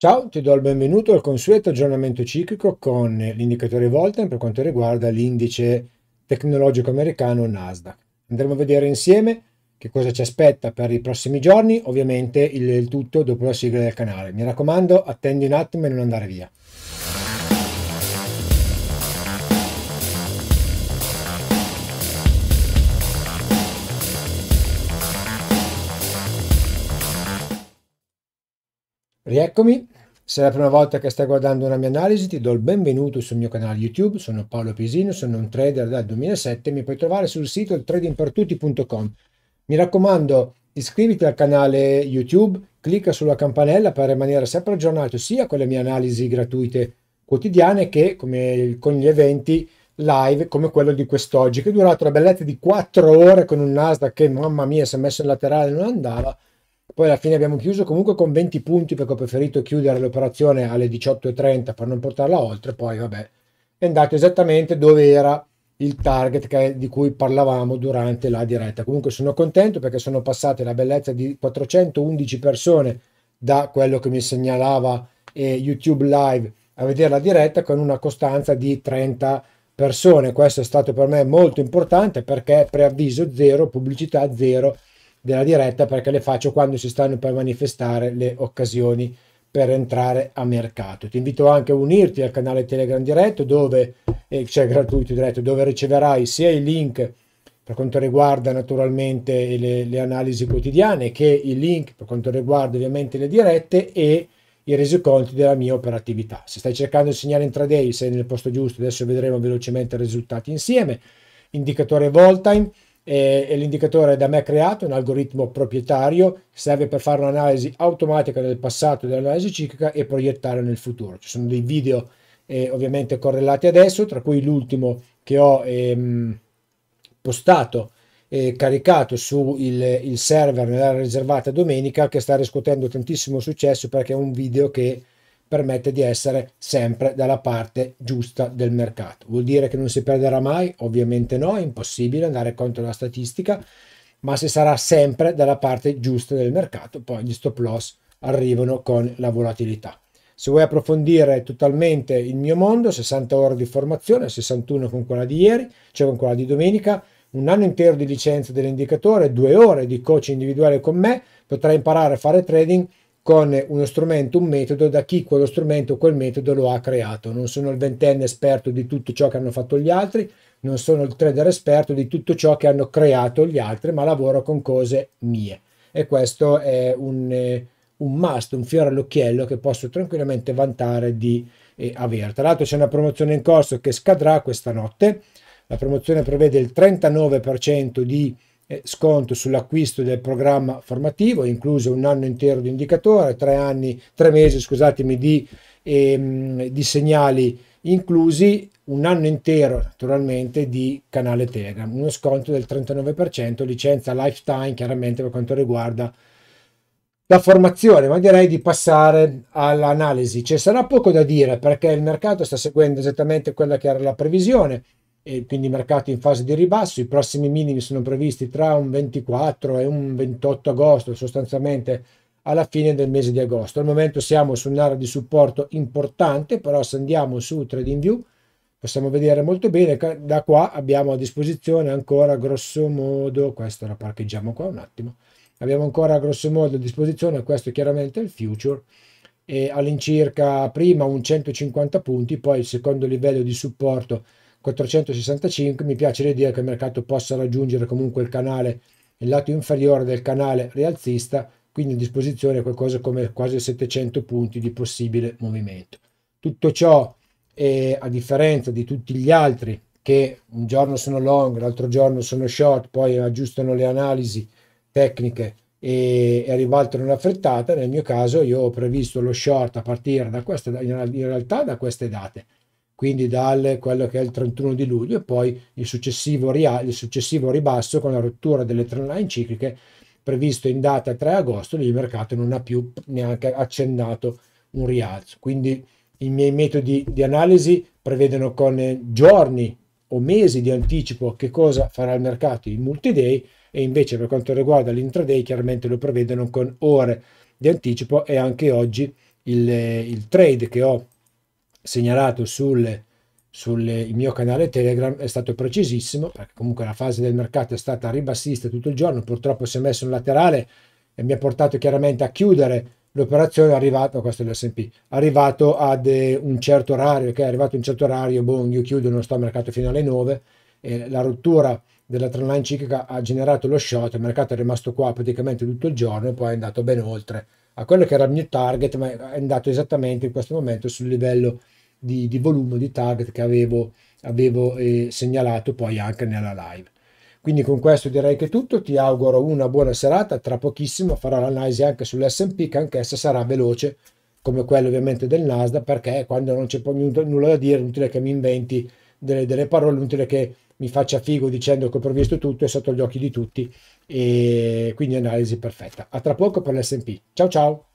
Ciao, ti do il benvenuto al consueto aggiornamento ciclico con l'indicatore Volten per quanto riguarda l'indice tecnologico americano Nasdaq. Andremo a vedere insieme che cosa ci aspetta per i prossimi giorni, ovviamente il, tutto dopo la sigla del canale. Mi raccomando, attendi un attimo e non andare via. Rieccomi, se è la prima volta che stai guardando una mia analisi ti do il benvenuto sul mio canale YouTube, sono Paolo Pisino, sono un trader dal 2007, mi puoi trovare sul sito tradingpertutti.com. Mi raccomando, iscriviti al canale YouTube, clicca sulla campanella per rimanere sempre aggiornato sia con le mie analisi gratuite quotidiane che come con gli eventi live come quello di quest'oggi che è durato una bellezza di 4 ore con un Nasdaq che mamma mia si è messo in laterale e non andava poi alla fine abbiamo chiuso comunque con 20 punti perché ho preferito chiudere l'operazione alle 18.30 per non portarla oltre, poi vabbè è andato esattamente dove era il target che, di cui parlavamo durante la diretta. Comunque sono contento perché sono passate la bellezza di 411 persone da quello che mi segnalava eh, YouTube Live a vedere la diretta con una costanza di 30 persone. Questo è stato per me molto importante perché preavviso zero, pubblicità zero, della diretta perché le faccio quando si stanno per manifestare le occasioni per entrare a mercato. Ti invito anche a unirti al canale Telegram diretto dove eh, c'è cioè gratuito diretto dove riceverai sia i link per quanto riguarda naturalmente le, le analisi quotidiane che i link per quanto riguarda ovviamente le dirette e i resoconti della mia operatività. Se stai cercando il segnale intraday sei nel posto giusto, adesso vedremo velocemente i risultati insieme. Indicatore vol time e l'indicatore da me creato, un algoritmo proprietario serve per fare un'analisi automatica del passato dell'analisi ciclica e proiettare nel futuro. Ci sono dei video eh, ovviamente correlati adesso, tra cui l'ultimo che ho ehm, postato e eh, caricato su il, il server nella riservata domenica che sta riscuotendo tantissimo successo perché è un video che permette di essere sempre dalla parte giusta del mercato. Vuol dire che non si perderà mai? Ovviamente no, è impossibile andare contro la statistica, ma se sarà sempre dalla parte giusta del mercato, poi gli stop loss arrivano con la volatilità. Se vuoi approfondire totalmente il mio mondo, 60 ore di formazione, 61 con quella di ieri, cioè con quella di domenica, un anno intero di licenza dell'indicatore, due ore di coaching individuale con me, potrai imparare a fare trading con uno strumento, un metodo, da chi quello strumento quel metodo lo ha creato. Non sono il ventenne esperto di tutto ciò che hanno fatto gli altri, non sono il trader esperto di tutto ciò che hanno creato gli altri, ma lavoro con cose mie. E questo è un, eh, un must, un fiore all'occhiello che posso tranquillamente vantare di eh, avere. Tra l'altro c'è una promozione in corso che scadrà questa notte. La promozione prevede il 39% di sconto sull'acquisto del programma formativo, incluso un anno intero di indicatore, tre, anni, tre mesi scusatemi, di, ehm, di segnali inclusi, un anno intero naturalmente di canale Telegram, uno sconto del 39%, licenza lifetime chiaramente per quanto riguarda la formazione, ma direi di passare all'analisi. Ci sarà poco da dire perché il mercato sta seguendo esattamente quella che era la previsione, e quindi mercato in fase di ribasso. I prossimi minimi sono previsti tra un 24 e un 28 agosto, sostanzialmente alla fine del mese di agosto. Al momento siamo su un'area di supporto importante, però se andiamo su TradingView possiamo vedere molto bene da qua abbiamo a disposizione ancora grosso modo, questo la parcheggiamo qua un attimo, abbiamo ancora grosso modo a disposizione, questo è chiaramente il future, e all'incirca prima un 150 punti, poi il secondo livello di supporto 465 mi piace l'idea che il mercato possa raggiungere comunque il canale il lato inferiore del canale rialzista quindi a disposizione qualcosa come quasi 700 punti di possibile movimento tutto ciò è, a differenza di tutti gli altri che un giorno sono long l'altro giorno sono short poi aggiustano le analisi tecniche e, e ribaltano la frettata nel mio caso io ho previsto lo short a partire da queste in realtà da queste date quindi dal quello che è il 31 di luglio e poi il successivo, il successivo ribasso con la rottura delle trendline cicliche previsto in data 3 agosto, il mercato non ha più neanche accennato un rialzo. Quindi i miei metodi di analisi prevedono con giorni o mesi di anticipo che cosa farà il mercato in multiday e invece per quanto riguarda l'intraday chiaramente lo prevedono con ore di anticipo e anche oggi il, il trade che ho segnalato sul, sul mio canale Telegram è stato precisissimo, perché comunque la fase del mercato è stata ribassista tutto il giorno, purtroppo si è messo un laterale e mi ha portato chiaramente a chiudere l'operazione, arrivato, questo è l'S&P, arrivato ad eh, un certo orario, che è arrivato un certo orario, boh, io chiudo, non sto al mercato fino alle 9, e la rottura della trend line ciclica ha generato lo shot. il mercato è rimasto qua praticamente tutto il giorno e poi è andato ben oltre a quello che era il mio target, ma è andato esattamente in questo momento sul livello di, di volume di target che avevo, avevo eh, segnalato poi anche nella live. Quindi con questo direi che è tutto, ti auguro una buona serata, tra pochissimo farò l'analisi anche sull'S&P che anch'essa sarà veloce come quella ovviamente del Nasdaq perché quando non c'è poi nulla da dire è inutile che mi inventi delle, delle parole, è inutile che mi faccia figo dicendo che ho previsto tutto, è sotto gli occhi di tutti e quindi analisi perfetta. A tra poco per l'S&P. Ciao ciao!